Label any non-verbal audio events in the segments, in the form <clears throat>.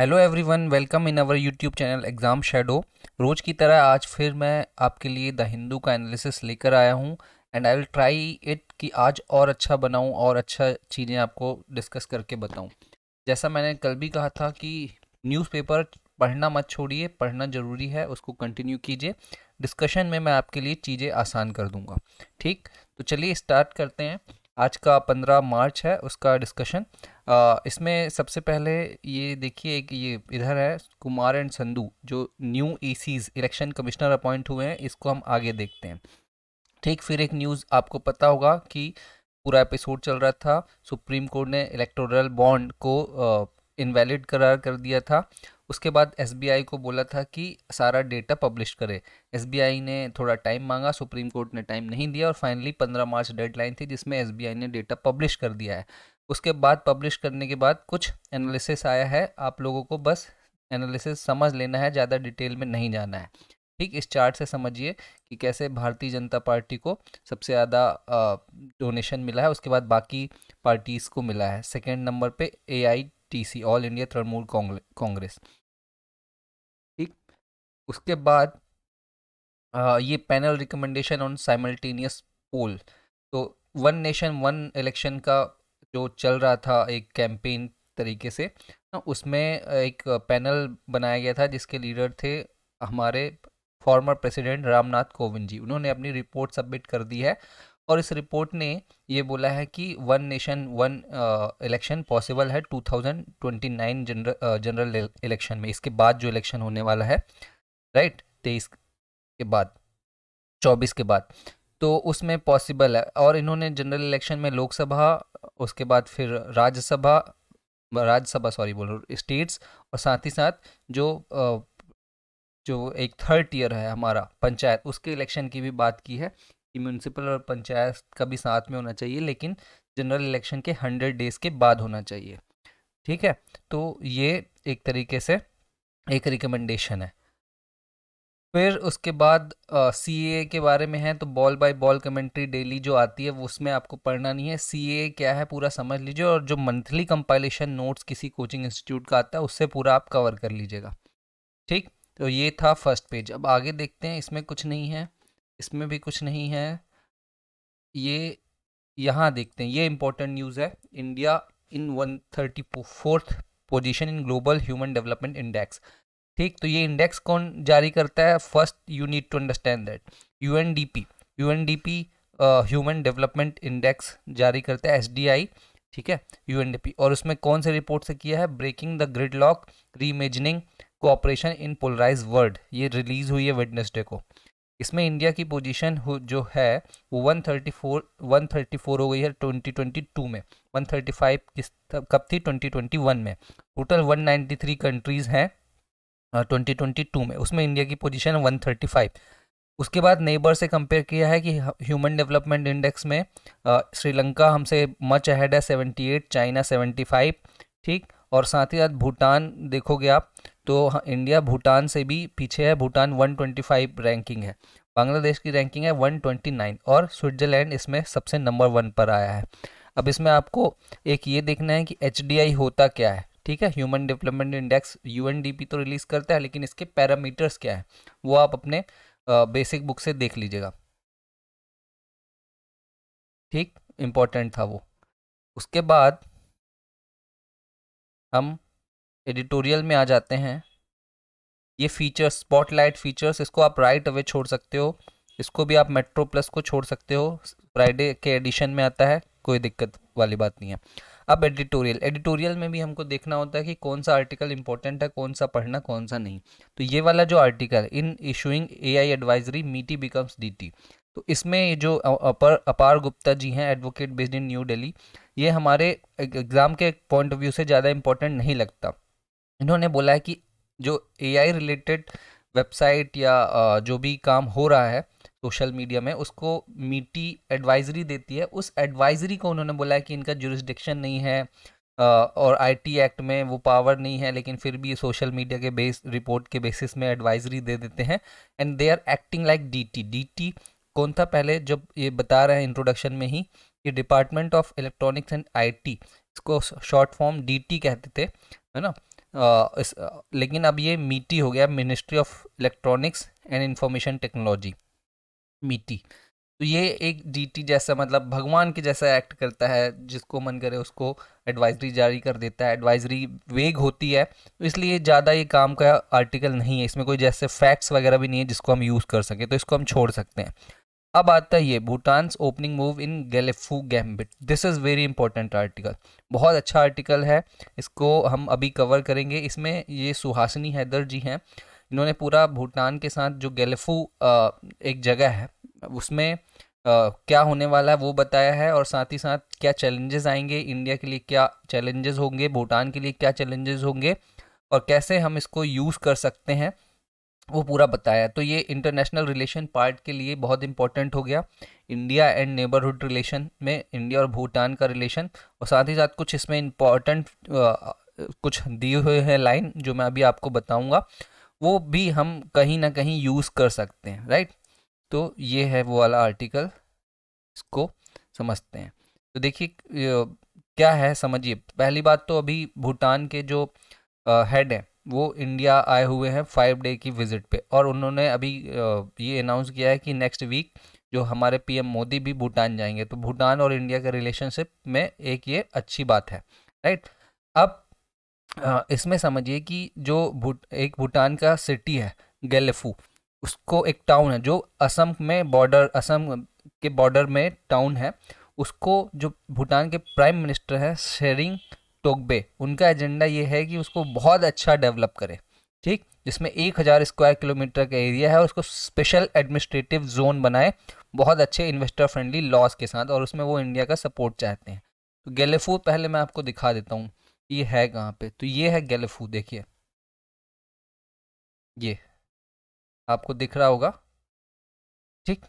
Hello everyone welcome in our YouTube channel exam shadow रोज़ की तरह आज फिर मैं आपके लिए द हिंदू का एनालिसिस लेकर आया हूँ and I will try it कि आज और अच्छा बनाऊँ और अच्छा चीज़ें आपको डिस्कस करके बताऊँ जैसा मैंने कल भी कहा था कि न्यूज़पेपर पढ़ना मत छोड़िए पढ़ना ज़रूरी है उसको कंटिन्यू कीजिए डिस्कशन में मैं आपके लिए चीज़ें आसान कर दूँगा ठीक तो चलिए स्टार्ट करते हैं आज का पंद्रह मार्च है उसका डिस्कशन इसमें सबसे पहले ये देखिए कि ये इधर है कुमार एंड संधू जो new ECs election commissioner appoint हुए हैं इसको हम आगे देखते हैं ठीक फिर एक न्यूज़ आपको पता होगा कि पूरा एपिसोड चल रहा था सुप्रीम कोर्ट ने इलेक्टोरल बॉन्ड को इनवैलिड करार कर दिया था उसके बाद एस को बोला था कि सारा डेटा पब्लिश करे एस ने थोड़ा टाइम मांगा सुप्रीम कोर्ट ने टाइम नहीं दिया और फाइनली पंद्रह मार्च डेडलाइन थी जिसमें एस ने डेटा पब्लिश कर दिया है उसके बाद पब्लिश करने के बाद कुछ एनालिसिस आया है आप लोगों को बस एनालिसिस समझ लेना है ज़्यादा डिटेल में नहीं जाना है ठीक इस चार्ट से समझिए कि कैसे भारतीय जनता पार्टी को सबसे ज़्यादा डोनेशन मिला है उसके बाद बाकी पार्टीज़ को मिला है सेकेंड नंबर पे A I T C all India Trinamool Congress उसके बाद ये panel recommendation on simultaneous poll तो वन नेशन वन इलेक्शन का जो चल रहा था एक कैंपेन तरीके से ना तो उसमें एक पैनल बनाया गया था जिसके लीडर थे हमारे फॉर्मर प्रेसिडेंट रामनाथ कोविंद जी उन्होंने अपनी रिपोर्ट सबमिट कर दी है और इस रिपोर्ट ने ये बोला है कि one nation one election possible है 2029 जनरल जनरल इलेक्शन में इसके बाद जो इलेक्शन होने वाला है राइट तेईस के बाद चौबीस के बाद तो उसमें पॉसिबल है और इन्होंने जनरल इलेक्शन में लोकसभा उसके बाद फिर राज्यसभा राज्यसभा सॉरी बोल स्टेट्स और साथ ही साथ जो जो एक थर्ड टीयर है हमारा पंचायत उसके इलेक्शन की भी बात की है कि म्यूनसिपल और पंचायत का भी साथ में होना चाहिए लेकिन जनरल इलेक्शन के हंड्रेड डेज़ के बाद होना चाहिए ठीक है तो ये एक तरीके से एक रिकमेंडेशन है फिर उसके बाद सी ए के बारे में है तो ball by ball commentary daily जो आती है वो उसमें आपको पढ़ना नहीं है सी ए क्या है पूरा समझ लीजिए और जो मंथली कंपाइलेशन नोट्स किसी कोचिंग इंस्टीट्यूट का आता है उससे पूरा आप कवर कर लीजिएगा ठीक तो ये था फर्स्ट पेज अब आगे देखते हैं इसमें कुछ नहीं है इसमें भी कुछ नहीं है ये यहाँ देखते हैं ये इंपॉर्टेंट न्यूज़ है India in one thirty fourth position in global human development index ठीक तो ये इंडेक्स कौन जारी करता है first you need to understand that U N D P U N D P human development index जारी करता है एस डी आई ठीक है यू एन डी पी और उसमें कौन से रिपोर्ट से किया है breaking the gridlock reimagining cooperation in polarize world ये रिलीज़ हुई है वेडनेसडे को इसमें इंडिया की पोजीशन जो है वो 134 134 हो गई है 2022 में 135 किस कब थी 2021 में टोटल 193 कंट्रीज़ हैं ट्वेंटी ट्वेंटी टू में उसमें इंडिया की पोजीशन वन थर्टी फाइव उसके बाद नेबर से कंपेयर किया है कि ह्यूमन डेवलपमेंट इंडेक्स में श्रीलंका हमसे मच अहेड है seventy eight China seventy five ठीक और साथ ही साथ भूटान देखोगे आप तो इंडिया भूटान से भी पीछे है भूटान 125 रैंकिंग है बांग्लादेश की रैंकिंग है 129 और स्विट्जरलैंड इसमें सबसे नंबर वन पर आया है अब इसमें आपको एक ये देखना है कि एच होता क्या है ठीक है ह्यूमन डेवलपमेंट इंडेक्स यू तो रिलीज़ करता है लेकिन इसके पैरामीटर्स क्या है वो आप अपने बेसिक बुक से देख लीजिएगा ठीक इम्पोर्टेंट था वो उसके बाद हम एडिटोरियल में आ जाते हैं ये फीचर्स स्पॉटलाइट फीचर्स इसको आप राइट अवे छोड़ सकते हो इसको भी आप मेट्रो प्लस को छोड़ सकते हो फ्राइडे के एडिशन में आता है कोई दिक्कत वाली बात नहीं है अब एडिटोरियल एडिटोरियल में भी हमको देखना होता है कि कौन सा आर्टिकल इंपॉर्टेंट है कौन सा पढ़ना कौन सा नहीं तो ये वाला जो article in issuing A I advisory MeitY becomes D तो इसमें जो अपर अपार गुप्ता जी हैं advocate based in New Delhi ये हमारे एग्ज़ाम के पॉइंट ऑफ व्यू से ज़्यादा इम्पोर्टेंट नहीं लगता इन्होंने बोला है कि जो ए रिलेटेड वेबसाइट या जो भी काम हो रहा है सोशल मीडिया में उसको मीटी एडवाइजरी देती है उस एडवाइजरी को उन्होंने बोला है कि इनका जुरिस्डिक्शन नहीं है और आईटी एक्ट में वो पावर नहीं है लेकिन फिर भी सोशल मीडिया के बेस रिपोर्ट के बेसिस में एडवाइजरी दे देते हैं and they are acting like DeitY DeitY कौन था पहले जब ये बता रहे हैं इंट्रोडक्शन में ही कि department of electronics and IT इसको शॉर्ट फॉर्म डीटी कहते थे है ना इस, लेकिन अब ये मीटी हो गया ministry of electronics and information technology MeitY तो ये एक डीटी जैसा मतलब भगवान के जैसा एक्ट करता है जिसको मन करे उसको एडवाइजरी जारी कर देता है एडवाइजरी वेग होती है तो इसलिए ज़्यादा ये काम का आर्टिकल नहीं है इसमें कोई जैसे फैक्ट्स वगैरह भी नहीं है जिसको हम यूज़ कर सकें तो इसको हम छोड़ सकते हैं अब आता है ये Bhutan's opening move in Gelephu gambit this is very important article बहुत अच्छा आर्टिकल है इसको हम अभी कवर करेंगे इसमें ये सुहासिनी हैदर जी हैं इन्होंने पूरा भूटान के साथ जो गेलफू एक जगह है उसमें क्या होने वाला है वो बताया है और साथ ही साथ क्या चैलेंजेस आएंगे इंडिया के लिए क्या चैलेंजेस होंगे भूटान के लिए क्या चैलेंजेस होंगे और कैसे हम इसको यूज़ कर सकते हैं वो पूरा बताया तो ये इंटरनेशनल रिलेशन पार्ट के लिए बहुत इंपॉर्टेंट हो गया इंडिया एंड नेबरहुड रिलेशन में इंडिया और भूटान का रिलेशन और साथ ही साथ कुछ इसमें इम्पॉर्टेंट कुछ दिए हुए हैं लाइन जो मैं अभी आपको बताऊँगा वो भी हम कहीं ना कहीं यूज़ कर सकते हैं राइट तो ये है वो वाला आर्टिकल इसको समझते हैं तो देखिए क्या है समझिए पहली बात तो अभी भूटान के जो हेड हैं वो इंडिया आए हुए हैं फाइव डे की विज़िट पे और उन्होंने अभी ये अनाउंस किया है कि नेक्स्ट वीक जो हमारे पीएम मोदी भी भूटान जाएंगे तो भूटान और इंडिया के रिलेशनशिप में एक ये अच्छी बात है राइट अब इसमें समझिए कि जो भूट एक भूटान का सिटी है गेलेफू उसको एक टाउन है जो असम में बॉर्डर असम के बॉर्डर में टाउन है उसको जो भूटान के प्राइम मिनिस्टर हैं शेरिंग टोकबे उनका एजेंडा ये है कि उसको बहुत अच्छा डेवलप करे ठीक जिसमें एक हज़ार स्क्वायर किलोमीटर का एरिया है और उसको स्पेशल एडमिनिस्ट्रेटिव जोन बनाए बहुत अच्छे इन्वेस्टर फ्रेंडली लॉज के साथ और उसमें वो इंडिया का सपोर्ट चाहते हैं तो गेलेफू पहले मैं आपको दिखा देता हूँ ये है कहाँ पे तो ये है गैलफू देखिए ये आपको दिख रहा होगा ठीक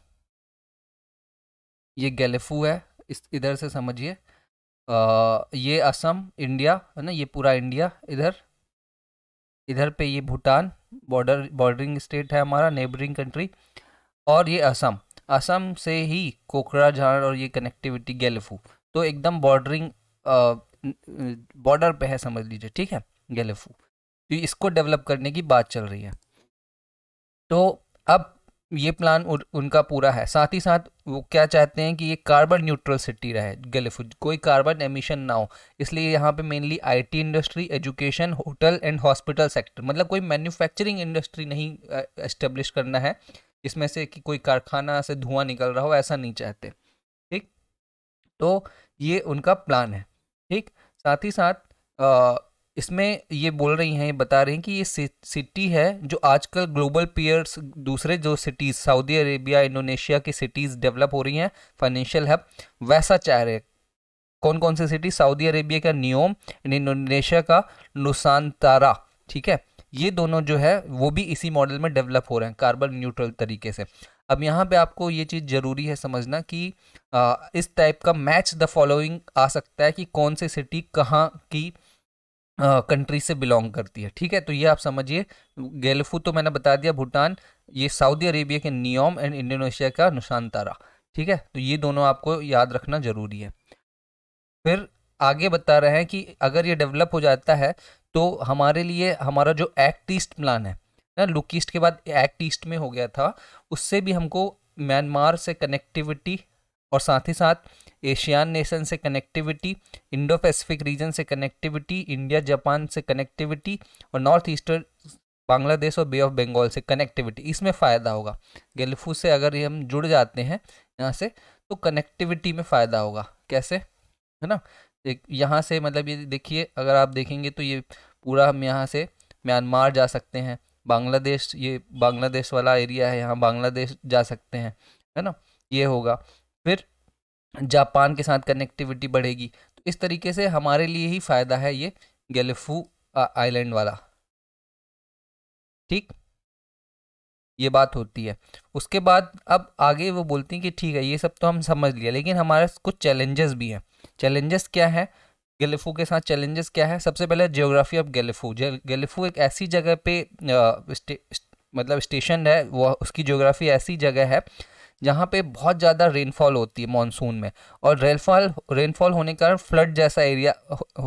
ये गैलफू है इस इधर से समझिए ये असम इंडिया है ना ये पूरा इंडिया इधर इधर पे ये भूटान बॉर्डर बॉर्डरिंग स्टेट है हमारा नेबरिंग कंट्री और ये असम असम से ही कोकराझार और ये कनेक्टिविटी गैलफू तो एकदम बॉर्डरिंग बॉर्डर पे है समझ लीजिए ठीक है गेलेफू तो इसको डेवलप करने की बात चल रही है तो अब ये प्लान उनका पूरा है साथ ही साथ वो क्या चाहते हैं कि ये कार्बन न्यूट्रल सिटी रहे गलेफू कोई कार्बन एमिशन ना हो इसलिए यहाँ पे mainly IT industry education hotel and hospital sector मतलब कोई मैन्युफैक्चरिंग इंडस्ट्री नहीं इस्टेब्लिश करना है इसमें से कि कोई कारखाना से धुआं निकल रहा हो ऐसा नहीं चाहते ठीक तो ये उनका प्लान है ठीक साथ ही साथ इसमें ये बोल रही हैं ये बता रही हैं कि ये सिटी है जो आजकल ग्लोबल पेयर्स दूसरे जो सिटीज़ सऊदी अरेबिया इंडोनेशिया की सिटीज़ डेवलप हो रही हैं फाइनेंशियल हब वैसा चाह रहे कौन कौन सी सिटी सऊदी अरेबिया का नियोम इंडोनेशिया का नुसानतारा ठीक है ये दोनों जो है वो भी इसी मॉडल में डेवलप हो रहे हैं कार्बन न्यूट्रल तरीके से अब यहाँ पे आपको ये चीज़ ज़रूरी है समझना कि आ, इस टाइप का मैच द फॉलोइंग आ सकता है कि कौन सी सिटी कहाँ की कंट्री से बिलोंग करती है ठीक है तो ये आप समझिए गेलफू तो मैंने बता दिया भूटान ये सऊदी अरेबिया के नियोम एंड इंडोनेशिया का तारा ठीक है तो ये दोनों आपको याद रखना ज़रूरी है फिर आगे बता रहे हैं कि अगर ये डेवलप हो जाता है तो हमारे लिए हमारा जो एक्ट ईस्ट प्लान है ना लुक ईस्ट के बाद एक्ट ईस्ट में हो गया था उससे भी हमको म्यांमार से कनेक्टिविटी और साथ ही साथ एशियान नेशन से कनेक्टिविटी इंडो पैसिफिक रीजन से कनेक्टिविटी इंडिया जापान से कनेक्टिविटी और नॉर्थ ईस्टर्न बांग्लादेश और बे ऑफ बंगाल से कनेक्टिविटी इसमें फ़ायदा होगा गेल्फू से अगर ये हम जुड़ जाते हैं यहाँ से तो कनेक्टिविटी में फ़ायदा होगा कैसे है ना एक यहाँ से मतलब ये देखिए अगर आप देखेंगे तो ये पूरा हम यहाँ से म्यांमार जा सकते हैं बांग्लादेश ये बांग्लादेश वाला एरिया है यहाँ बांग्लादेश जा सकते हैं है ना ये होगा फिर जापान के साथ कनेक्टिविटी बढ़ेगी तो इस तरीके से हमारे लिए ही फ़ायदा है ये गेलेफू आइलैंड वाला ठीक ये बात होती है उसके बाद अब आगे वो बोलती हैं कि ठीक है ये सब तो हम समझ लिया लेकिन हमारे कुछ चैलेंजेस भी हैं चैलेंजेस क्या है गेलिफू के साथ चैलेंजेस क्या है सबसे पहले जियोग्राफी ऑफ गेलिफू गेलिफू एक ऐसी जगह पे मतलब स्टेशन है वह उसकी जियोग्राफी ऐसी जगह है जहाँ पे बहुत ज़्यादा रेनफॉल होती है मानसून में और रेनफॉल रेनफॉल होने के कारण फ्लड जैसा एरिया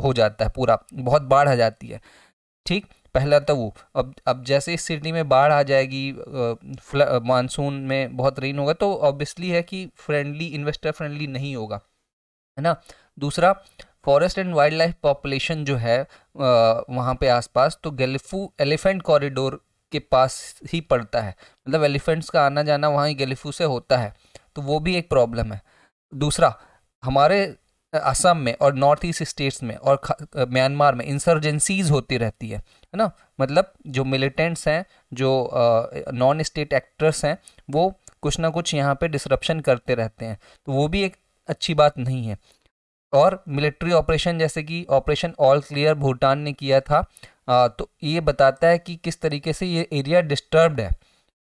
हो जाता है पूरा बहुत बाढ़ आ जाती है ठीक पहला तो वो अब अब जैसे इस सिटी में बाढ़ आ जाएगी मानसून में बहुत रेन होगा तो ऑब्वियसली है कि फ्रेंडली इन्वेस्टर फ्रेंडली नहीं होगा है ना दूसरा forest and wildlife population जो है वहाँ पे आसपास तो गेलिफू एलिफेंट कॉरिडोर के पास ही पड़ता है मतलब एलिफेंट्स का आना जाना वहाँ ही गेलिफू से होता है तो वो भी एक प्रॉब्लम है दूसरा हमारे असम में और नॉर्थ ईस्ट स्टेट्स में और म्यांमार में इंसर्जेंसीज होती रहती है है ना मतलब जो मिलिटेंट्स हैं जो नॉन स्टेट एक्टर्स हैं वो कुछ ना कुछ यहाँ पे डिसरप्शन करते रहते हैं तो वो भी एक अच्छी बात नहीं है और मिलिट्री ऑपरेशन जैसे कि ऑपरेशन ऑल क्लियर भूटान ने किया था आ, तो ये बताता है कि किस तरीके से ये एरिया डिस्टर्ब्ड है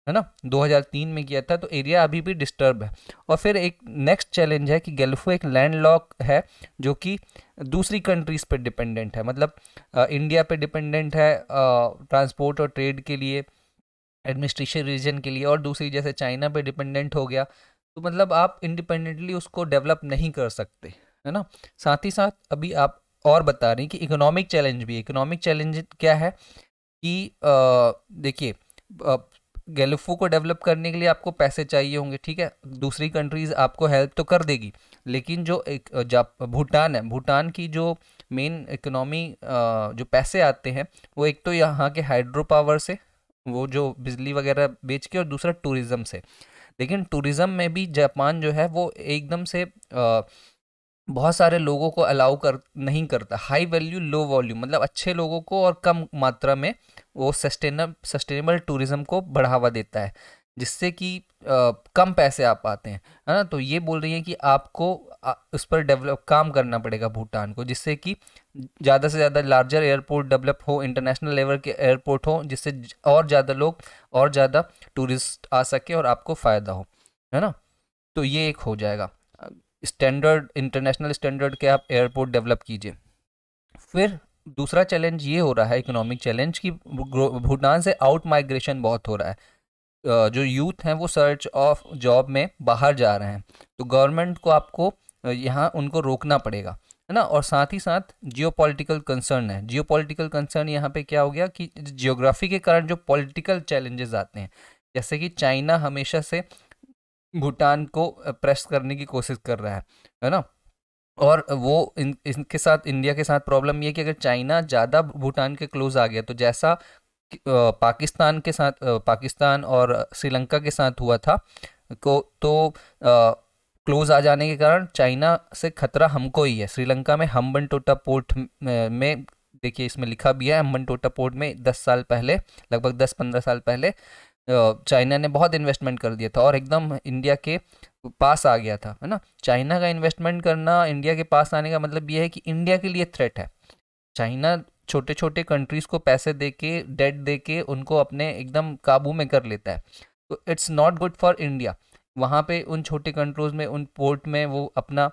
है ना 2003 में किया था तो एरिया अभी भी डिस्टर्ब है और फिर एक नेक्स्ट चैलेंज है कि गल्फो एक लैंड लॉक है जो कि दूसरी कंट्रीज़ पर डिपेंडेंट है मतलब आ, इंडिया पर डिपेंडेंट है ट्रांसपोर्ट और ट्रेड के लिए एडमिनिस्ट्रेशन रीजन के लिए और दूसरी जैसे चाइना पर डिपेंडेंट हो गया तो मतलब आप इंडिपेंडेंटली उसको डेवलप नहीं कर सकते है ना साथ ही साथ अभी आप और बता रही कि इकोनॉमिक चैलेंज भी इकोनॉमिक चैलेंज क्या है कि देखिए गैलफो को डेवलप करने के लिए आपको पैसे चाहिए होंगे ठीक है दूसरी कंट्रीज़ आपको हेल्प तो कर देगी लेकिन जो एक भूटान है भूटान की जो मेन इकोनॉमी जो पैसे आते हैं वो एक तो यहाँ के हाइड्रो पावर से वो जो बिजली वगैरह बेच के और दूसरा टूरिज्म से लेकिन टूरिज्म में भी जापान जो है वो एकदम से आ, बहुत सारे लोगों को अलाउ कर नहीं करता हाई वैल्यू लो वॉल्यूम मतलब अच्छे लोगों को और कम मात्रा में वो सस्टेनब सस्टेनेबल टूरिज़्म को बढ़ावा देता है जिससे कि कम पैसे आप पाते हैं है ना तो ये बोल रही है कि आपको आ, उस पर डेवलप काम करना पड़ेगा भूटान को जिससे कि ज़्यादा से ज़्यादा लार्जर एयरपोर्ट डेवलप हो इंटरनेशनल लेवल के एयरपोर्ट हो जिससे और ज़्यादा लोग और ज़्यादा टूरिस्ट आ सके और आपको फ़ायदा हो है ना तो ये एक हो जाएगा स्टैंडर्ड इंटरनेशनल स्टैंडर्ड के आप एयरपोर्ट डेवलप कीजिए फिर दूसरा चैलेंज ये हो रहा है इकोनॉमिक चैलेंज कि भूटान से आउट माइग्रेशन बहुत हो रहा है जो यूथ हैं वो सर्च ऑफ जॉब में बाहर जा रहे हैं तो गवर्नमेंट को आपको यहाँ उनको रोकना पड़ेगा है ना और साथ ही साथ जियो पोलिटिकल कंसर्न है जियो पोलिटिकल कंसर्न यहाँ पे क्या हो गया कि जियोग्राफी के कारण जो पॉलिटिकल चैलेंजेस आते हैं जैसे कि चाइना हमेशा से भूटान को प्रेस करने की कोशिश कर रहा है है ना और वो इन इनके साथ इंडिया के साथ प्रॉब्लम ये कि अगर चाइना ज़्यादा भूटान के क्लोज आ गया तो जैसा पाकिस्तान के साथ पाकिस्तान और श्रीलंका के साथ हुआ था को तो क्लोज आ जाने के कारण चाइना से खतरा हमको ही है श्रीलंका में हम्बन टोटा पोर्ट में देखिए इसमें लिखा भी है हम्बन टोटा पोर्ट में दस साल पहले लगभग दस पंद्रह साल पहले चाइना ने बहुत इन्वेस्टमेंट कर दिया था और एकदम इंडिया के पास आ गया था है ना चाइना का इन्वेस्टमेंट करना इंडिया के पास आने का मतलब ये है कि इंडिया के लिए थ्रेट है चाइना छोटे छोटे कंट्रीज़ को पैसे दे के डेट दे के उनको अपने एकदम काबू में कर लेता है तो it's not good for India वहाँ पे उन छोटे कंट्रीज़ में उन पोर्ट में वो अपना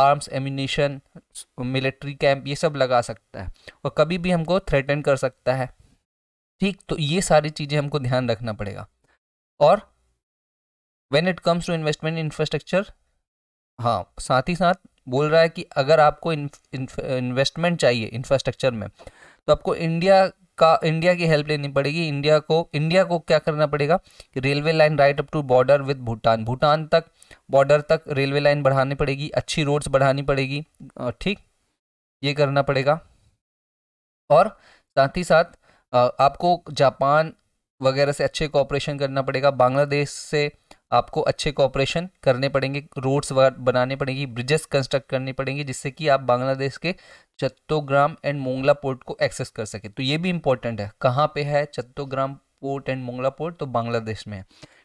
आर्म्स एम्यूनेशन मिलिट्री कैंप ये सब लगा सकता है और कभी भी हमको थ्रेटन कर सकता है ठीक तो ये सारी चीज़ें हमको ध्यान रखना पड़ेगा और when it comes to investment infrastructure हाँ साथ ही साथ बोल रहा है कि अगर आपको इन्वेस्टमेंट चाहिए इंफ्रास्ट्रक्चर में तो आपको इंडिया का इंडिया की हेल्प लेनी पड़ेगी इंडिया को इंडिया को क्या करना पड़ेगा railway line right up to border with Bhutan Bhutan तक बॉर्डर तक रेलवे लाइन बढ़ानी पड़ेगी अच्छी रोड्स बढ़ानी पड़ेगी ठीक ये करना पड़ेगा और साथ ही साथ आपको जापान वगैरह से अच्छे कॉपरेशन करना पड़ेगा बांग्लादेश से आपको अच्छे कॉपरेशन करने पड़ेंगे रोड्स बनाने पड़ेंगी ब्रिजेस कंस्ट्रक्ट करने पड़ेंगे जिससे कि आप बांग्लादेश के चत्तोग्राम एंड मोंगला पोर्ट को एक्सेस कर सकें तो ये भी इम्पोर्टेंट है कहाँ पे है Chattogram port and Mongla port तो बांग्लादेश में है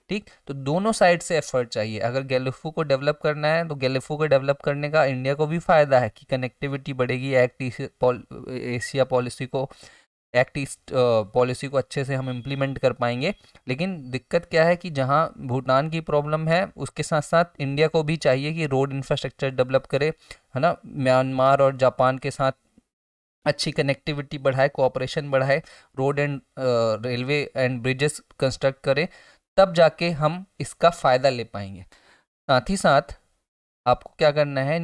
ठीक तो दोनों साइड से एफर्ट चाहिए अगर गैलेफो को डेवलप करना है तो गैलेफो को डेवलप करने का इंडिया को भी फ़ायदा है कि कनेक्टिविटी बढ़ेगी एक्ट एशिया पॉलिसी को एक्ट ईस्ट पॉलिसी को अच्छे से हम इम्प्लीमेंट कर पाएंगे लेकिन दिक्कत क्या है कि जहाँ भूटान की प्रॉब्लम है उसके साथ साथ इंडिया को भी चाहिए कि रोड इंफ्रास्ट्रक्चर डेवलप करे है ना म्यांमार और जापान के साथ अच्छी कनेक्टिविटी बढ़ाए कोऑपरेशन बढ़ाए road and railway and bridges construct करें तब जाके हम इसका फ़ायदा ले पाएंगे साथ ही साथ आपको क्या करना है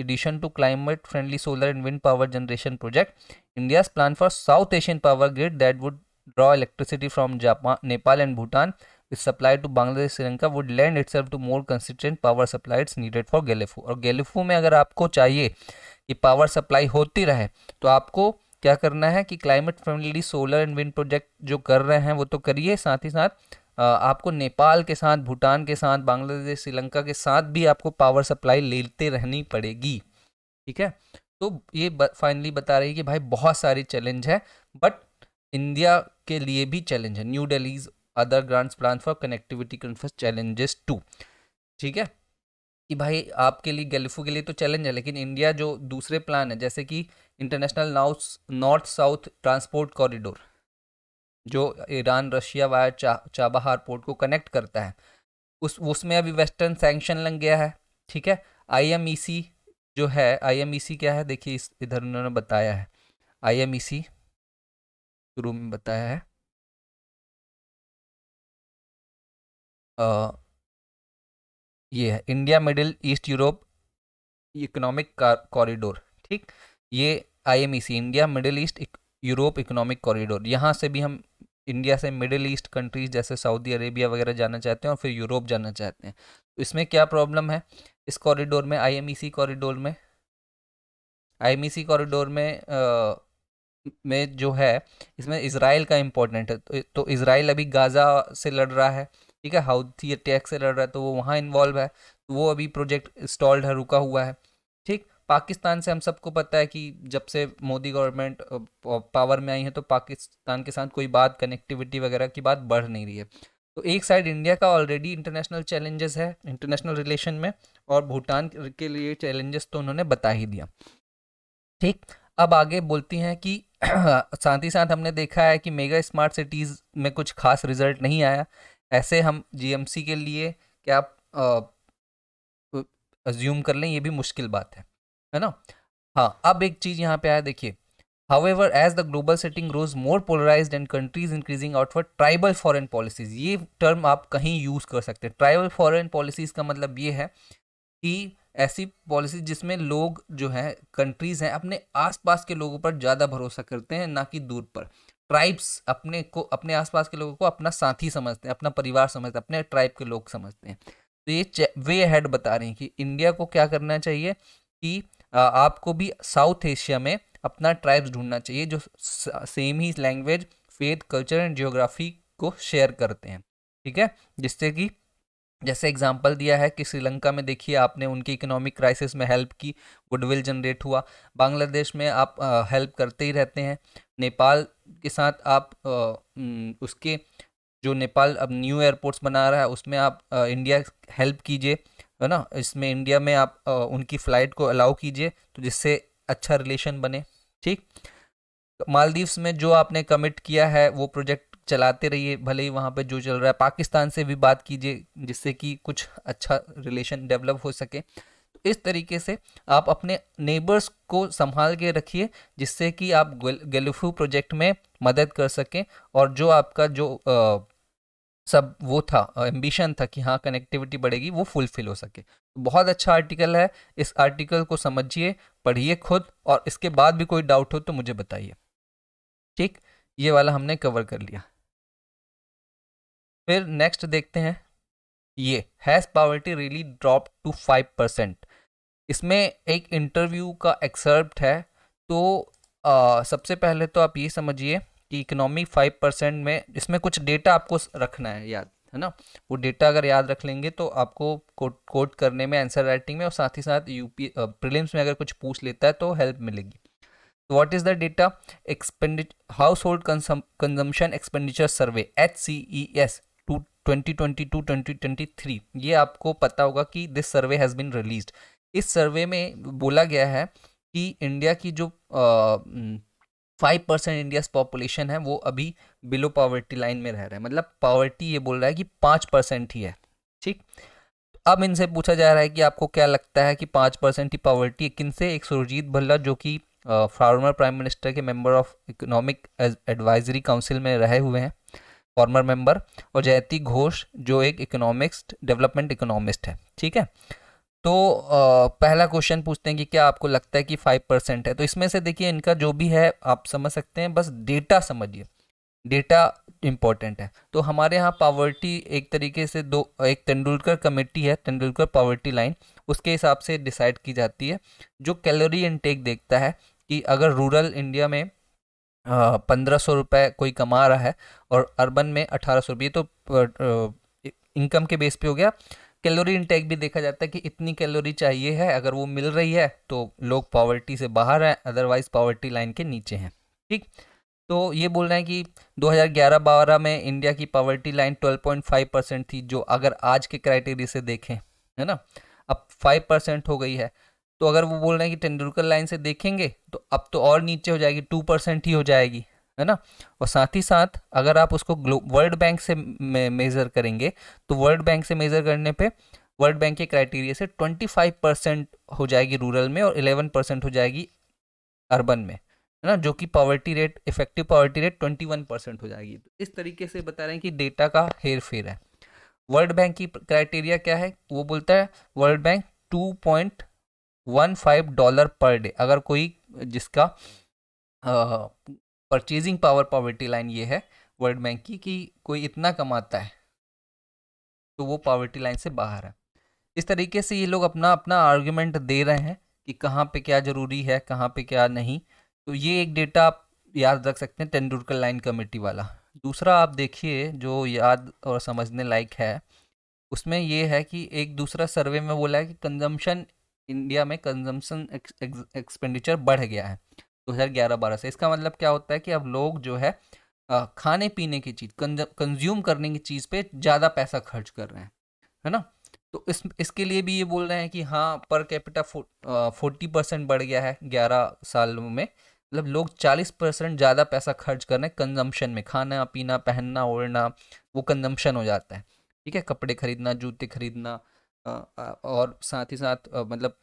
addition to climate friendly solar and wind power generation project India's plan for south Asian power grid that would draw electricity from Japan Nepal and Bhutan which supply to Bangladesh Sri Lanka would land it to more consistent power supply supplies needed for Galifu. और गेलेफू में अगर आपको चाहिए कि power supply होती रहे तो आपको क्या करना है कि climate friendly solar and wind project जो कर रहे हैं वो तो करिए साथ ही साथ आपको नेपाल के साथ भूटान के साथ बांग्लादेश श्रीलंका के साथ भी आपको पावर सप्लाई लेते रहनी पड़ेगी ठीक है तो ये फाइनली बता रही है कि भाई बहुत सारे चैलेंज है बट इंडिया के लिए भी चैलेंज है new Delhi's other grand's plan for connectivity confronts challenges too ठीक है कि भाई आपके लिए गल्फों के लिए तो चैलेंज है लेकिन इंडिया जो दूसरे प्लान है जैसे कि international north north south transport corridor जो ईरान रशिया वाया चा, चाबहार पोर्ट को कनेक्ट करता है उस उसमें अभी वेस्टर्न सैंक्शन लग गया है ठीक है आईएमईसी e जो है आईएमईसी e क्या है देखिए इस इधर उन्होंने बताया है आईएमईसी e शुरू में बताया है आ, ये है India middle east Europe economic corridor ठीक ये IMEC India middle east Europe economic corridor यहाँ से भी हम इंडिया से मिडिल ईस्ट कंट्रीज जैसे सऊदी अरेबिया वगैरह जाना चाहते हैं और फिर यूरोप जाना चाहते हैं तो इसमें क्या प्रॉब्लम है इस कॉरिडोर में आईएमईसी कॉरिडोर में आईएमईसी कॉरिडोर में आ, में जो है इसमें इसराइल का इम्पोर्टेंट है तो, तो इसराइल अभी गाज़ा से लड़ रहा है ठीक है हाउथी अटैक से लड़ रहा है तो वो वहाँ इन्वॉल्व है तो वो अभी प्रोजेक्ट इंस्टॉल्ड है रुका हुआ है ठीक पाकिस्तान से हम सबको पता है कि जब से मोदी गवर्नमेंट पावर में आई है तो पाकिस्तान के साथ कोई बात कनेक्टिविटी वगैरह की बात बढ़ नहीं रही है तो एक साइड इंडिया का ऑलरेडी इंटरनेशनल चैलेंजेस है इंटरनेशनल रिलेशन में और भूटान के लिए चैलेंजेस तो उन्होंने बता ही दिया ठीक अब आगे बोलती हैं कि <clears throat> साथ ही साथ हमने देखा है कि मेगा स्मार्ट सिटीज़ में कुछ खास रिजल्ट नहीं आया ऐसे हम जीएमसी के लिए क्या अज्यूम कर लें ये भी मुश्किल बात है है ना हाँ अब एक चीज़ यहाँ पे आया देखिए however as the global setting grows more polarise and countries increasing out for tribal foreign policies ये टर्म आप कहीं यूज़ कर सकते हैं ट्राइबल फॉरन पॉलिसीज का मतलब ये है कि ऐसी पॉलिसी जिसमें लोग जो हैं कंट्रीज़ हैं अपने आसपास के लोगों पर ज़्यादा भरोसा करते हैं ना कि दूर पर ट्राइब्स अपने को अपने आसपास के लोगों को अपना साथी समझते हैं अपना परिवार समझते हैं अपने ट्राइब के लोग समझते हैं तो ये वे हेड बता रहे हैं कि इंडिया को क्या करना चाहिए कि आपको भी साउथ एशिया में अपना ट्राइब्स ढूंढना चाहिए जो सेम ही language faith culture and geography को शेयर करते हैं ठीक है जिससे कि जैसे एग्जाम्पल दिया है कि श्रीलंका में देखिए आपने उनकी इकोनॉमिक क्राइसिस में हेल्प की गुडविल जनरेट हुआ बांग्लादेश में आप हेल्प करते ही रहते हैं नेपाल के साथ आप आ, उसके जो नेपाल अब न्यू एयरपोर्ट्स बना रहा है उसमें आप आ, इंडिया हेल्प कीजिए है ना इसमें इंडिया में आप आ, उनकी फ़्लाइट को अलाउ कीजिए तो जिससे अच्छा रिलेशन बने ठीक मालदीव्स में जो आपने कमिट किया है वो प्रोजेक्ट चलाते रहिए भले ही वहाँ पे जो चल रहा है पाकिस्तान से भी बात कीजिए जिससे कि कुछ अच्छा रिलेशन डेवलप हो सके तो इस तरीके से आप अपने नेबर्स को संभाल के रखिए जिससे कि आप गलफू प्रोजेक्ट में मदद कर सकें और जो आपका जो आ, सब वो था एम्बिशन था कि हाँ कनेक्टिविटी बढ़ेगी वो फुलफिल हो सके बहुत अच्छा आर्टिकल है इस आर्टिकल को समझिए पढ़िए खुद और इसके बाद भी कोई डाउट हो तो मुझे बताइए ठीक ये वाला हमने कवर कर लिया फिर नेक्स्ट देखते हैं ये has poverty really drop to five percent इसमें एक इंटरव्यू का एक्सर्प्ट है तो आ, सबसे पहले तो आप ये समझिए कि इकोनॉमी फाइव परसेंट में इसमें कुछ डेटा आपको रखना है याद है ना वो डेटा अगर याद रख लेंगे तो आपको कोट कोट करने में आंसर राइटिंग में और साथ ही साथ यूपी प्रीलिम्स में अगर कुछ पूछ लेता है तो हेल्प मिलेगी what is the data expenditure हाउस होल्ड consumption expenditure survey H C E S two twenty twenty two twenty twenty three ये आपको पता होगा कि this survey has been release इस सर्वे में बोला गया है कि इंडिया की जो फाइव परसेंट इंडिया पॉपुलेशन है वो अभी बिलो पॉवर्टी लाइन में रह रहा है मतलब पॉवर्टी ये बोल रहा है कि पाँच परसेंट ही है ठीक अब इनसे पूछा जा रहा है कि आपको क्या लगता है कि पाँच परसेंट ही पॉवर्टी किन से एक सुरजीत भल्ला जो कि फॉर्मर प्राइम मिनिस्टर के member of economic advisory council में रहे हुए हैं फॉर्मर मेंबर और जयती घोष जो एक इकोनॉमिक्स डेवलपमेंट इकोनॉमिस्ट है ठीक है तो पहला क्वेश्चन पूछते हैं कि क्या आपको लगता है कि फाइव परसेंट है तो इसमें से देखिए इनका जो भी है आप समझ सकते हैं बस डेटा समझिए डेटा इम्पॉर्टेंट है तो हमारे यहाँ पावर्टी एक तरीके से दो एक तेंदुलकर कमेटी है तेंदुलकर पावर्टी लाइन उसके हिसाब से डिसाइड की जाती है जो कैलोरी इनटेक देखता है कि अगर रूरल इंडिया में पंद्रह सौ रुपये कोई कमा रहा है और अर्बन में अठारह सौ रुपये तो इनकम के बेस पे हो गया कैलोरी इंटेक भी देखा जाता है कि इतनी कैलोरी चाहिए है अगर वो मिल रही है तो लोग पॉवर्टी से बाहर हैं अदरवाइज़ पॉवर्टी लाइन के नीचे हैं ठीक तो ये बोल रहे हैं कि 2011 हज़ार में इंडिया की पॉवर्टी लाइन 12.5 परसेंट थी जो अगर आज के क्राइटेरिया से देखें है ना अब 5 परसेंट हो गई है तो अगर वो बोल रहे हैं कि तेंदुलकर लाइन से देखेंगे तो अब तो और नीचे हो जाएगी 2 परसेंट ही हो जाएगी है ना और साथ ही साथ अगर आप उसको वर्ल्ड बैंक से मेज़र करेंगे तो वर्ल्ड बैंक से मेज़र करने पे वर्ल्ड बैंक के क्राइटेरिया से 25 परसेंट हो जाएगी रूरल में और 11 परसेंट हो जाएगी अर्बन में है ना जो कि poverty rate effective poverty rate 21 percent हो जाएगी तो इस तरीके से बता रहे हैं कि डेटा का हेर फेर है वर्ल्ड बैंक की क्राइटेरिया क्या है वो बोलता है world bank two point one five dollar per day अगर कोई जिसका परचेजिंग पावर पॉवर्टी लाइन ये है वर्ल्ड बैंक की कि कोई इतना कमाता है तो वो पॉवर्टी लाइन से बाहर है इस तरीके से ये लोग अपना अपना आर्ग्यूमेंट दे रहे हैं कि कहाँ पे क्या ज़रूरी है कहाँ पे क्या नहीं तो ये एक डेटा आप याद रख सकते हैं तेंदुलकर लाइन कमेटी वाला दूसरा आप देखिए जो याद और समझने लायक है उसमें ये है कि एक दूसरा सर्वे में बोला है कि कंजम्पशन इंडिया में कंजम्पशन एक्सपेंडिचर बढ़ गया है दो हज़ार ग्यारह बारह से इसका मतलब क्या होता है कि अब लोग जो है खाने पीने की चीज़ कंज्यूम करने की चीज़ पे ज़्यादा पैसा खर्च कर रहे हैं है ना तो इस इसके लिए भी ये बोल रहे हैं कि हाँ पर कैपिटा फोर्टी परसेंट बढ़ गया है ग्यारह साल में मतलब लोग चालीस परसेंट ज़्यादा पैसा खर्च कर रहे हैं कंजम्पशन में खाना पीना पहनना ओढ़ना वो कंजम्पशन हो जाता है ठीक है कपड़े खरीदना जूते खरीदना और साथ ही साथ मतलब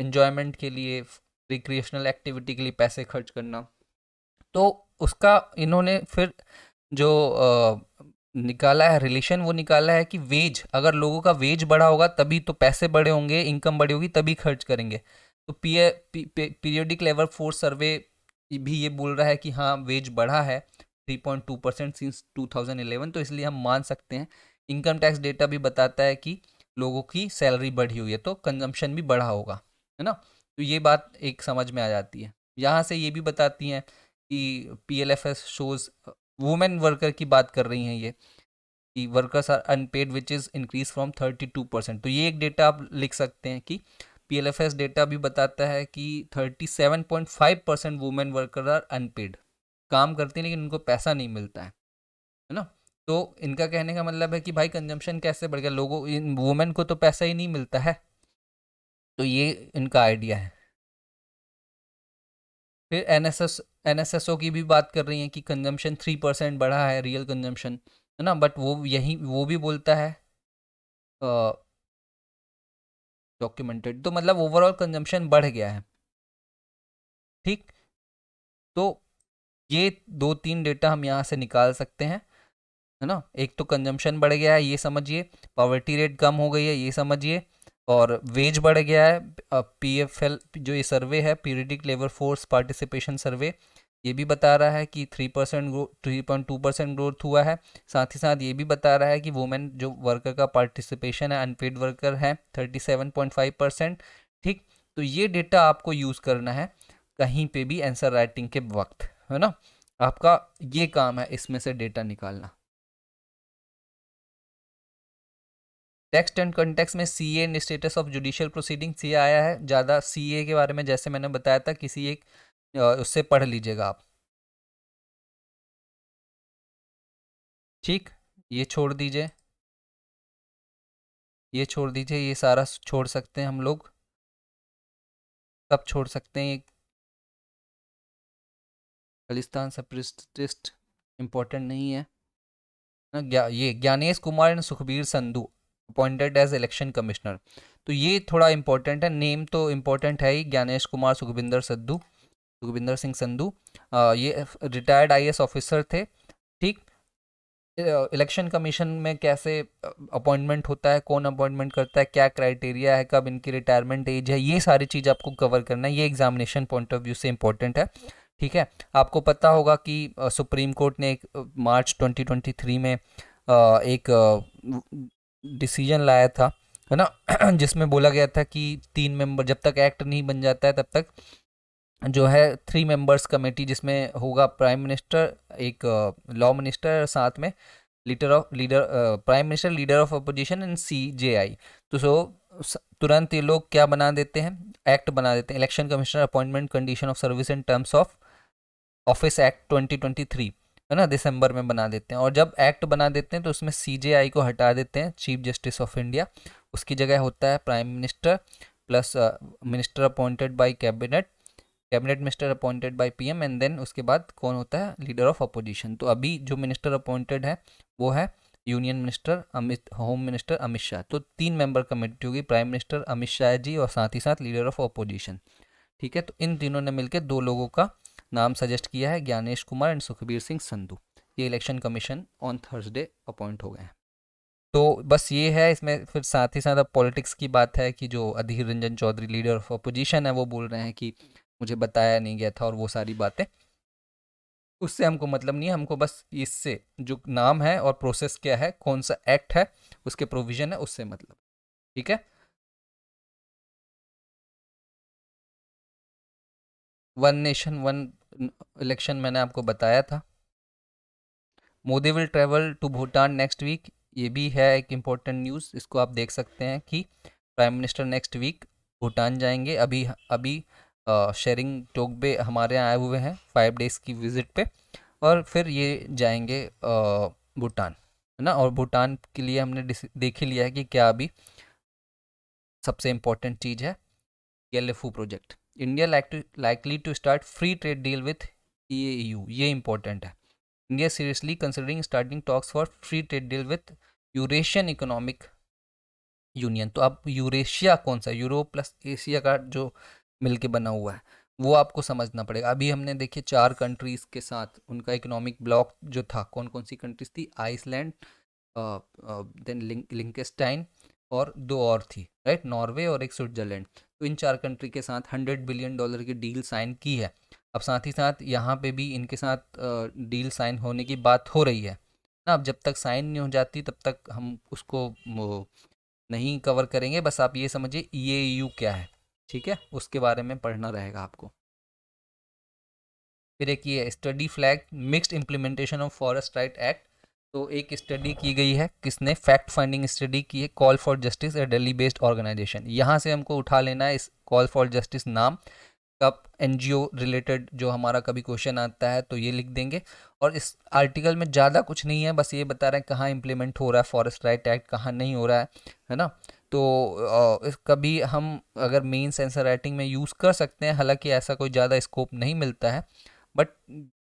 इन्जॉयमेंट के लिए रिक्रिएशनल एक्टिविटी के लिए पैसे खर्च करना तो उसका इन्होंने फिर जो निकाला है रिलेशन वो निकाला है कि वेज अगर लोगों का वेज बढ़ा होगा तभी तो पैसे बढ़े होंगे इनकम बढ़ी होगी तभी खर्च करेंगे तो पीरियडिक लेवल फोर्स सर्वे भी ये बोल रहा है कि हाँ वेज बढ़ा है 3.2 परसेंट सिंस 2011 तो इसलिए हम मान सकते हैं इनकम टैक्स डेटा भी बताता है कि लोगों की सैलरी बढ़ी हुई है तो कंजम्पशन भी बढ़ा होगा है ना तो ये बात एक समझ में आ जाती है यहाँ से ये भी बताती हैं कि P L F S shows women worker की बात कर रही हैं ये कि workers are unpaid which is increase from thirty two percent तो ये एक डेटा आप लिख सकते हैं कि P L F S data भी बताता है कि thirty seven point five percent women worker are unpaid काम करते हैं लेकिन उनको पैसा नहीं मिलता है है ना तो इनका कहने का मतलब है कि भाई कंजम्पशन कैसे बढ़ गया लोगों इन वुमेन को तो पैसा ही नहीं मिलता है तो ये इनका आइडिया है फिर N S S N S S O की भी बात कर रही हैं कि कंजम्पशन थ्री परसेंट बढ़ा है रियल कंजम्पशन है ना बट वो यही वो भी बोलता है डॉक्यूमेंटेड तो मतलब ओवरऑल कंजम्पशन बढ़ गया है ठीक तो ये दो तीन डेटा हम यहाँ से निकाल सकते हैं है ना एक तो कंजम्पशन बढ़ गया है ये समझिए पॉवर्टी रेट कम हो गई है ये समझिए और वेज बढ़ गया है पी एफ एल जो ये सर्वे है periodic labour force participation survey ये भी बता रहा है कि three percent grow three point two percent growth हुआ है साथ ही साथ ये भी बता रहा है कि वुमेन जो वर्कर का पार्टिसिपेशन है अनपेड वर्कर है thirty seven point five percent ठीक तो ये डेटा आपको यूज़ करना है कहीं पे भी आंसर राइटिंग के वक्त है ना आपका ये काम है इसमें से डेटा निकालना टेक्स्ट एंड कंटेक्स में see and status of judicial proceeding ये आया है ज़्यादा सी ए के बारे में जैसे मैंने बताया था किसी एक उससे पढ़ लीजिएगा आप ठीक ये छोड़ दीजिए ये छोड़ दीजिए ये सारा छोड़ सकते हैं हम लोग सब छोड़ सकते हैं खालिस्तान सेपरेटिस्ट इम्पोर्टेंट नहीं है ना ये Gyanesh Kumar and Sukhbir Sandhu appointed as election commissioner तो ये थोड़ा इंपॉर्टेंट है नेम तो इम्पोर्टेंट है ही ज्ञानेश कुमार सुखविंदर सद्धू सुखविंदर सिंह संधू ये रिटायर्ड आई ऑफिसर थे ठीक इलेक्शन कमीशन में कैसे अपॉइंटमेंट होता है कौन अपॉइंटमेंट करता है क्या क्राइटेरिया है कब इनकी रिटायरमेंट एज है ये सारी चीज़ आपको कवर करना है ये एग्जामिनेशन पॉइंट ऑफ व्यू से इंपॉर्टेंट है ठीक है आपको पता होगा कि सुप्रीम कोर्ट ने एक मार्च 2023 में एक डिसीजन लाया था है ना <clears throat> जिसमें बोला गया था कि तीन मेंबर जब तक एक्ट नहीं बन जाता है तब तक जो है थ्री मेंबर्स कमेटी जिसमें होगा प्राइम मिनिस्टर एक लॉ मिनिस्टर साथ में leader of leader prime minister leader of opposition and C J I तो सो तुरंत ये लोग क्या बना देते हैं एक्ट बना देते हैं election commissioner appointment condition of service in terms of office act 2023 है ना दिसंबर में बना देते हैं और जब एक्ट बना देते हैं तो उसमें सी को हटा देते हैं चीफ जस्टिस ऑफ इंडिया उसकी जगह होता है prime minister plus minister appointed by cabinet cabinet minister appointed by P and then उसके बाद कौन होता है लीडर ऑफ अपोजिशन तो अभी जो मिनिस्टर अपॉइंटेड है वो है union minister Amit home minister Amit Shah तो तीन मेंबर कमेटी होगी प्राइम मिनिस्टर अमित शाह जी और साथ ही साथ लीडर ऑफ अपोजिशन ठीक है तो इन तीनों ने मिलकर दो लोगों का नाम सजेस्ट किया है ज्ञानेश कुमार एंड सुखबीर सिंह संधू ये election commission on Thursday appoint हो गए हैं तो बस ये है इसमें फिर साथ ही साथ अब पॉलिटिक्स की बात है कि जो Adhir Ranjan Chowdhury leader of opposition है वो बोल रहे हैं कि मुझे बताया नहीं गया था और वो सारी बातें उससे हमको मतलब नहीं है हमको बस इससे जो नाम है और प्रोसेस क्या है कौन सा एक्ट है उसके प्रोविज़न है उससे मतलब ठीक है वन नेशन वन इलेक्शन मैंने आपको बताया था Modi will travel to Bhutan next week ये भी है एक इम्पोर्टेंट न्यूज़ इसको आप देख सकते हैं कि prime minister next week Bhutan जाएंगे अभी अभी आ, शेरिंग टोकबे हमारे यहाँ आए हुए हैं फाइव डेज़ की विज़िट पे और फिर ये जाएंगे भूटान है ना और भूटान के लिए हमने देख ही लिया है कि क्या अभी सबसे इम्पोर्टेंट चीज़ है L project India likely to start free trade deal with EU ये इंपॉर्टेंट है India seriously considering starting talks for free trade deal with Eurasian economic union तो अब यूरेशिया कौन सा यूरोप प्लस एशिया का जो मिलके बना हुआ है वो आपको समझना पड़ेगा अभी हमने देखिए चार कंट्रीज़ के साथ उनका इकोनॉमिक ब्लॉक जो था कौन कौन सी कंट्रीज थी आइसलैंड देन लिंकेस्टाइन और दो और थी राइट नॉर्वे और एक स्विट्जरलैंड तो इन चार कंट्री के साथ हंड्रेड बिलियन डॉलर की डील साइन की है अब साथ ही साथ यहाँ पे भी इनके साथ डील साइन होने की बात हो रही है ना अब जब तक साइन नहीं हो जाती तब तक हम उसको नहीं कवर करेंगे बस आप ये समझिए ई e यू क्या है ठीक है उसके बारे में पढ़ना रहेगा आपको फिर एक ये study flag mixed implementation of forest right act तो एक स्टडी की गई है किसने फैक्ट फाइंडिंग स्टडी की है call for justice a Delhi based organisation यहाँ से हमको उठा लेना है इस कॉल फॉर जस्टिस नाम कब एन रिलेटेड जो हमारा कभी क्वेश्चन आता है तो ये लिख देंगे और इस आर्टिकल में ज़्यादा कुछ नहीं है बस ये बता रहे हैं कहाँ इम्प्लीमेंट हो रहा है फॉरेस्ट राइट एक्ट कहाँ नहीं हो रहा है है ना तो इस कभी हम अगर मेन सेंसर राइटिंग में यूज़ कर सकते हैं हालांकि ऐसा कोई ज़्यादा स्कोप नहीं मिलता है बट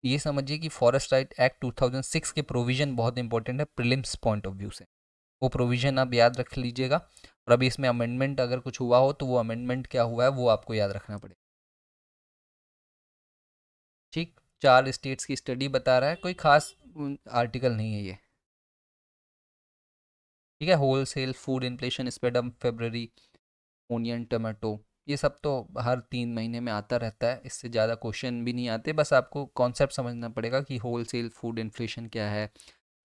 ये समझिए कि फॉरेस्ट राइट एक्ट 2006 के प्रोविज़न बहुत इंपॉर्टेंट है प्रिलिम्स पॉइंट ऑफ व्यू से वो प्रोविज़न आप याद रख लीजिएगा और अभी इसमें अमेंडमेंट अगर कुछ हुआ हो तो वो अमेंडमेंट क्या हुआ है वो आपको याद रखना पड़ेगा ठीक चार स्टेट्स की स्टडी बता रहा है कोई खास आर्टिकल नहीं है ये ठीक है होल सेल फूड इन्फ्लेशन स्पेडम फेबररी ओनियन टमाटो ये सब तो हर तीन महीने में आता रहता है इससे ज़्यादा क्वेश्चन भी नहीं आते बस आपको कॉन्सेप्ट समझना पड़ेगा कि होलसेल फूड इन्फ्लेशन क्या है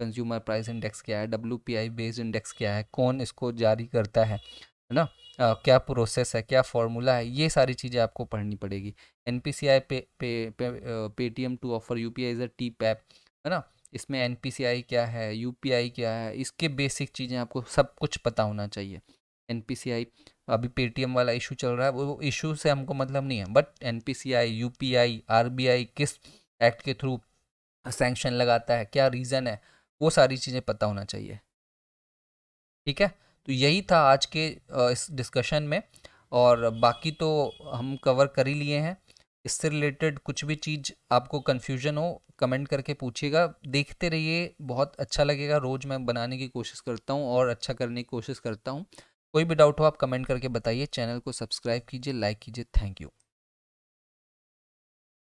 कंज्यूमर प्राइस इंडेक्स क्या है W P I base index क्या है कौन इसको जारी करता है है ना आ, क्या प्रोसेस है क्या फॉर्मूला है ये सारी चीज़ें आपको पढ़नी पड़ेगी N P C I pay pay Paytm to offer U P I is a T PAP है ना इसमें एन पी सी आई क्या है यू पी आई क्या है इसके बेसिक चीज़ें आपको सब कुछ पता होना चाहिए एन पी सी आई अभी पेटीएम वाला इशू चल रहा है वो इशू से हमको मतलब नहीं है but N P C I U P I R B I किस एक्ट के थ्रू सेंक्शन लगाता है क्या रीज़न है वो सारी चीज़ें पता होना चाहिए ठीक है तो यही था आज के इस डिस्कशन में और बाकी तो हम कवर कर ही लिए हैं इससे रिलेटेड कुछ भी चीज़ आपको कन्फ्यूजन हो कमेंट करके पूछिएगा देखते रहिए बहुत अच्छा लगेगा रोज़ मैं बनाने की कोशिश करता हूँ और अच्छा करने की कोशिश करता हूँ कोई भी डाउट हो आप कमेंट करके बताइए चैनल को सब्सक्राइब कीजिए लाइक कीजिए थैंक यू